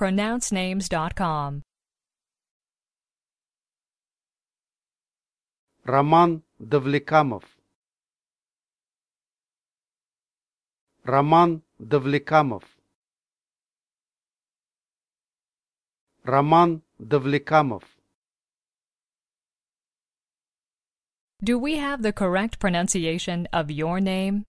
pronouncenames.com. Роман Давлекамов Роман Давлекамов Роман Давлекамов Do we have the correct pronunciation of your name?